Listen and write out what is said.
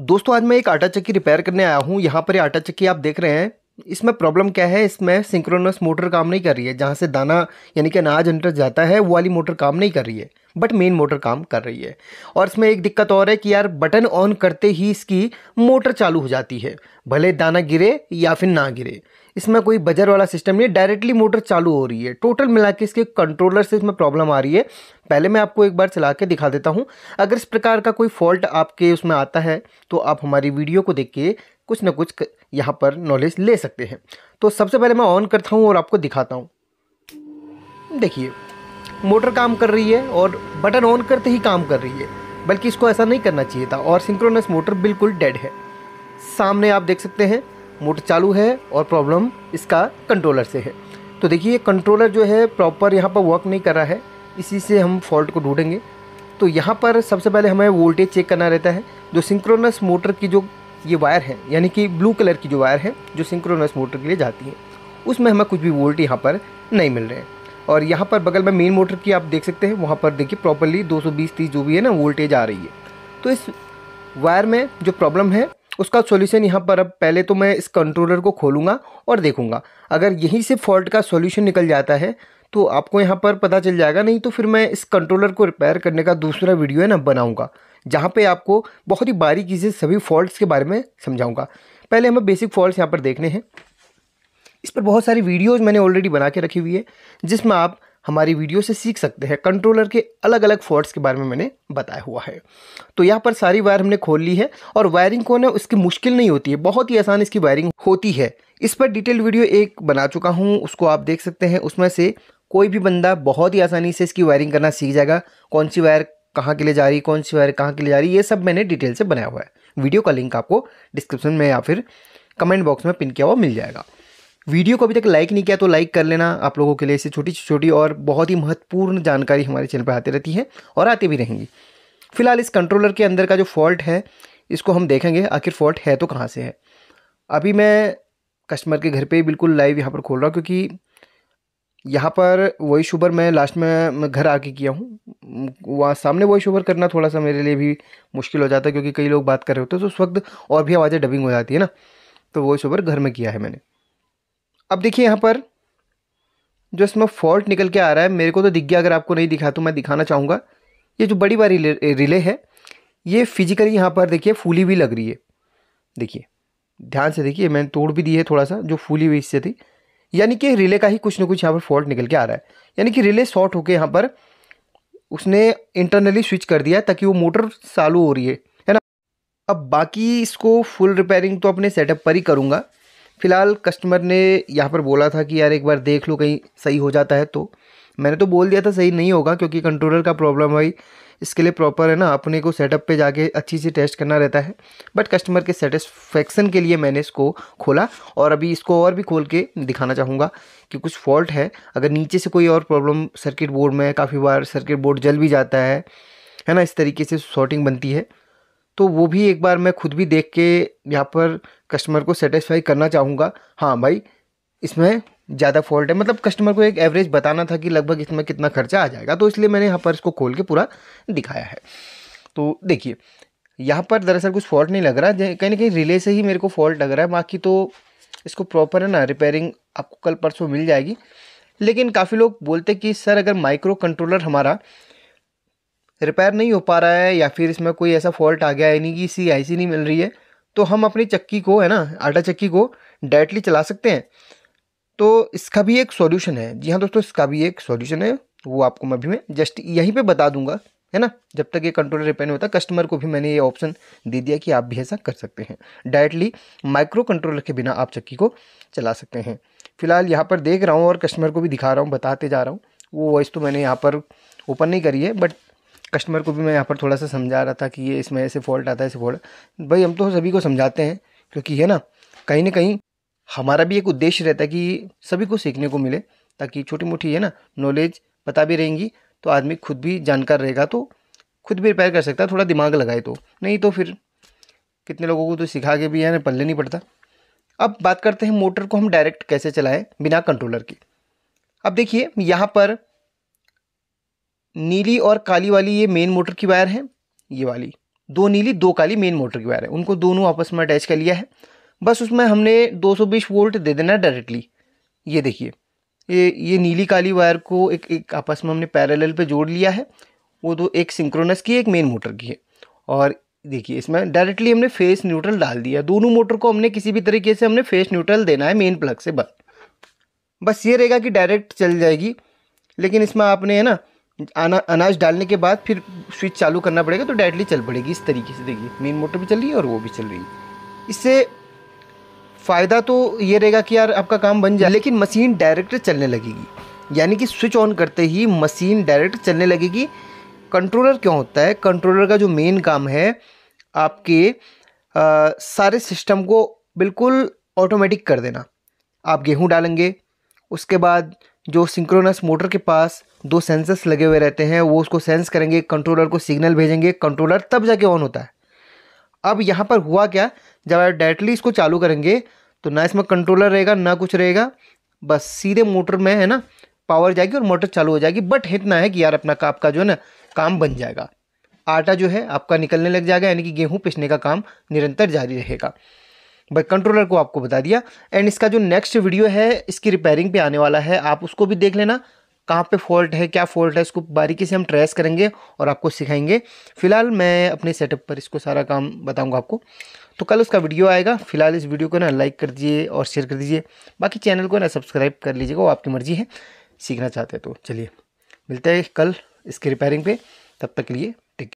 दोस्तों आज मैं एक आटा चक्की रिपेयर करने आया हूँ यहाँ पर आटा चक्की आप देख रहे हैं इसमें प्रॉब्लम क्या है इसमें सिंक्रोनस मोटर काम नहीं कर रही है जहाँ से दाना यानी कि अनाज अंटर जाता है वो वाली मोटर काम नहीं कर रही है बट मेन मोटर काम कर रही है और इसमें एक दिक्कत और है कि यार बटन ऑन करते ही इसकी मोटर चालू हो जाती है भले दाना गिरे या फिर ना गिरे इसमें कोई बजर वाला सिस्टम नहीं डायरेक्टली मोटर चालू हो रही है टोटल मिला के इसके कंट्रोलर से इसमें प्रॉब्लम आ रही है पहले मैं आपको एक बार चला के दिखा देता हूँ अगर इस प्रकार का कोई फॉल्ट आपके उसमें आता है तो आप हमारी वीडियो को देख के कुछ ना कुछ यहाँ पर नॉलेज ले सकते हैं तो सबसे पहले मैं ऑन करता हूँ और आपको दिखाता हूँ देखिए मोटर काम कर रही है और बटन ऑन करते ही काम कर रही है बल्कि इसको ऐसा नहीं करना चाहिए था और सिंक्रोनस मोटर बिल्कुल डेड है सामने आप देख सकते हैं मोटर चालू है और प्रॉब्लम इसका कंट्रोलर से है तो देखिए कंट्रोलर जो है प्रॉपर यहाँ पर वर्क नहीं कर रहा है इसी से हम फॉल्ट को ढूंढेंगे तो यहाँ पर सबसे पहले हमें वोल्टेज चेक करना रहता है जो सिंक्रोनस मोटर की जो ये वायर है यानी कि ब्लू कलर की जो वायर है जो सिंक्रोनस मोटर के लिए जाती है उसमें हमें कुछ भी वोल्ट यहाँ पर नहीं मिल रहे हैं और यहाँ पर बगल में मेन मोटर की आप देख सकते हैं वहाँ पर देखिए प्रॉपरली 220 30 जो भी है ना वोल्टेज आ रही है तो इस वायर में जो प्रॉब्लम है उसका सॉल्यूशन यहाँ पर अब पहले तो मैं इस कंट्रोलर को खोलूँगा और देखूँगा अगर यहीं से फॉल्ट का सॉल्यूशन निकल जाता है तो आपको यहाँ पर पता चल जाएगा नहीं तो फिर मैं इस कंट्रोलर को रिपेयर करने का दूसरा वीडियो है ना बनाऊँगा जहाँ पे आपको बहुत ही बारीकी से सभी फॉल्ट्स के बारे में समझाऊँगा पहले हमें बेसिक फॉल्ट्स यहाँ पर देखने हैं इस पर बहुत सारी वीडियोज़ मैंने ऑलरेडी बना के रखी हुई है जिसमें आप हमारी वीडियो से सीख सकते हैं कंट्रोलर के अलग अलग फॉल्ट्स के बारे में मैंने बताया हुआ है तो यहाँ पर सारी वायर हमने खोल ली है और वायरिंग कौन है उसकी मुश्किल नहीं होती है बहुत ही आसान इसकी वायरिंग होती है इस पर डिटेल वीडियो एक बना चुका हूँ उसको आप देख सकते हैं उसमें से कोई भी बंदा बहुत ही आसानी से इसकी वायरिंग करना सीख जाएगा कौन सी वायर कहाँ के लिए जा रही कौन सी वायर कहाँ के लिए जा रही ये सब मैंने डिटेल से बनाया हुआ है वीडियो का लिंक आपको डिस्क्रिप्शन में या फिर कमेंट बॉक्स में पिन किया हुआ मिल जाएगा वीडियो को अभी तक लाइक नहीं किया तो लाइक कर लेना आप लोगों के लिए ऐसी छोटी छोटी और बहुत ही महत्वपूर्ण जानकारी हमारे चैनल पर आती रहती है और आती भी रहेंगी फिलहाल इस कंट्रोलर के अंदर का जो फॉल्ट है इसको हम देखेंगे आखिर फॉल्ट है तो कहाँ से है अभी मैं कस्टमर के घर पर बिल्कुल लाइव यहाँ पर खोल रहा हूँ क्योंकि यहाँ पर वॉइस ओवर मैं लास्ट में घर आके किया हूँ वहाँ सामने वॉइस ओवर करना थोड़ा सा मेरे लिए भी मुश्किल हो जाता है क्योंकि कई लोग बात कर रहे होते हैं तो उस वक्त और भी आवाज़ें डबिंग हो जाती है ना तो वॉइस ओवर घर में किया है मैंने अब देखिए यहाँ पर जो इसमें फॉल्ट निकल के आ रहा है मेरे को तो दिख गया अगर आपको नहीं दिखा तो मैं दिखाना चाहूँगा ये जो बड़ी बारी रिले है ये फिजिकली यहाँ पर देखिए फूली हुई लग रही है देखिए ध्यान से देखिए मैंने तोड़ भी दी है थोड़ा सा जो फूली हुई इससे थी यानी कि रिले का ही कुछ ना कुछ यहाँ पर फॉल्ट निकल के आ रहा है यानी कि रिले शॉर्ट होकर यहाँ पर उसने इंटरनली स्विच कर दिया ताकि वो मोटर चालू हो रही है है ना अब बाकी इसको फुल रिपेयरिंग तो अपने सेटअप पर ही करूँगा फ़िलहाल कस्टमर ने यहाँ पर बोला था कि यार एक बार देख लो कहीं सही हो जाता है तो मैंने तो बोल दिया था सही नहीं होगा क्योंकि कंट्रोलर का प्रॉब्लम भाई इसके लिए प्रॉपर है ना अपने को सेटअप पे जाके अच्छी से टेस्ट करना रहता है बट कस्टमर के सेटिस्फेक्शन के लिए मैंने इसको खोला और अभी इसको और भी खोल के दिखाना चाहूँगा कि कुछ फॉल्ट है अगर नीचे से कोई और प्रॉब्लम सर्किट बोर्ड में काफ़ी बार सर्किट बोर्ड जल भी जाता है है ना इस तरीके से शॉर्टिंग बनती है तो वो भी एक बार मैं खुद भी देख के यहाँ पर कस्टमर को सेटिस्फाई करना चाहूँगा हाँ भाई इसमें ज़्यादा फॉल्ट है मतलब कस्टमर को एक एवरेज बताना था कि लगभग इसमें कितना खर्चा आ जाएगा तो इसलिए मैंने यहाँ पर इसको खोल के पूरा दिखाया है तो देखिए यहाँ पर दरअसल कुछ फॉल्ट नहीं लग रहा कहीं ना कहीं रिले से ही मेरे को फॉल्ट लग रहा है बाकी तो इसको प्रॉपर है ना रिपेयरिंग आपको कल परसों मिल जाएगी लेकिन काफ़ी लोग बोलते कि सर अगर माइक्रो कंट्रोलर हमारा रिपेयर नहीं हो पा रहा है या फिर इसमें कोई ऐसा फॉल्ट आ गया है यानी कि सी आई सी नहीं मिल रही है तो हम अपनी चक्की को है ना आटा चक्की को डायरेक्टली चला सकते हैं तो इसका भी एक सॉल्यूशन है जी हाँ दोस्तों इसका भी एक सॉल्यूशन है वो आपको मैं अभी मैं जस्ट यहीं पे बता दूंगा है ना जब तक ये कंट्रोलर रिपेयर नहीं होता कस्टमर को भी मैंने ये ऑप्शन दे दिया कि आप भी ऐसा कर सकते हैं डायरेक्टली माइक्रो कंट्रोलर के बिना आप चक्की को चला सकते हैं फिलहाल यहाँ पर देख रहा हूँ और कस्टमर को भी दिखा रहा हूँ बताते जा रहा हूँ वो वॉइस तो मैंने यहाँ पर ओपन नहीं करी है बट कस्टमर को भी मैं यहाँ पर थोड़ा सा समझा रहा था कि ये इसमें ऐसे फॉल्ट आता है ऐसे फॉल्ट भाई हम तो सभी को समझाते हैं क्योंकि है ना कहीं ना कहीं हमारा भी एक उद्देश्य रहता है कि सभी को सीखने को मिले ताकि छोटी मोटी है ना नॉलेज पता भी रहेंगी तो आदमी खुद भी जानकार रहेगा तो खुद भी रिपेयर कर सकता है थोड़ा दिमाग लगाए तो नहीं तो फिर कितने लोगों को तो सिखा के भी है ना पल्ले नहीं पड़ता अब बात करते हैं मोटर को हम डायरेक्ट कैसे चलाएं बिना कंट्रोलर के अब देखिए यहाँ पर नीली और काली वाली ये मेन मोटर की वायर है ये वाली दो नीली दो काली मेन मोटर की वायर है उनको दोनों आपस में अटैच कर लिया है बस उसमें हमने 220 वोल्ट दे देना डायरेक्टली ये देखिए ये ये नीली काली वायर को एक एक आपस में हमने पैरेलल पे जोड़ लिया है वो दो एक सिंक्रोनस की एक मेन मोटर की है और देखिए इसमें डायरेक्टली हमने फेस न्यूट्रल डाल दिया दोनों मोटर को हमने किसी भी तरीके से हमने फेस न्यूट्रल देना है मेन प्लग से बस बस ये रहेगा कि डायरेक्ट चल जाएगी लेकिन इसमें आपने है ना आना अनाज डालने के बाद फिर स्विच चालू करना पड़ेगा तो डायरेक्टली चल पड़ेगी इस तरीके से देखिए मेन मोटर भी चल रही है और वो भी चल रही है इससे फ़ायदा तो ये रहेगा कि यार आपका काम बन जाए लेकिन मशीन डायरेक्ट चलने लगेगी यानी कि स्विच ऑन करते ही मशीन डायरेक्ट चलने लगेगी कंट्रोलर क्यों होता है कंट्रोलर का जो मेन काम है आपके आ, सारे सिस्टम को बिल्कुल ऑटोमेटिक कर देना आप गेहूँ डालेंगे उसके बाद जो सिंक्रोनस मोटर के पास दो सेंसर्स लगे हुए रहते हैं वो उसको सेंस करेंगे कंट्रोलर को सिग्नल भेजेंगे कंट्रोलर तब जाके ऑन होता है अब यहाँ पर हुआ क्या जब आप डायरेक्टली इसको चालू करेंगे तो ना इसमें कंट्रोलर रहेगा ना कुछ रहेगा बस सीधे मोटर में है ना पावर जाएगी और मोटर चालू हो जाएगी बट इतना है कि यार अपना काप का जो है ना काम बन जाएगा आटा जो है आपका निकलने लग जाएगा यानी कि गेहूँ पिसने का काम निरंतर जारी रहेगा भाई कंट्रोलर को आपको बता दिया एंड इसका जो नेक्स्ट वीडियो है इसकी रिपेयरिंग पे आने वाला है आप उसको भी देख लेना कहाँ पे फॉल्ट है क्या फॉल्ट है इसको बारीकी से हम ट्रेस करेंगे और आपको सिखाएंगे फिलहाल मैं अपने सेटअप पर इसको सारा काम बताऊँगा आपको तो कल उसका वीडियो आएगा फिलहाल इस वीडियो को ना लाइक कर दीजिए और शेयर कर दीजिए बाकी चैनल को ना सब्सक्राइब कर लीजिएगा वो आपकी मर्जी है सीखना चाहते हैं तो चलिए मिलते हैं कल इसके रिपेयरिंग पे तब तक के लिए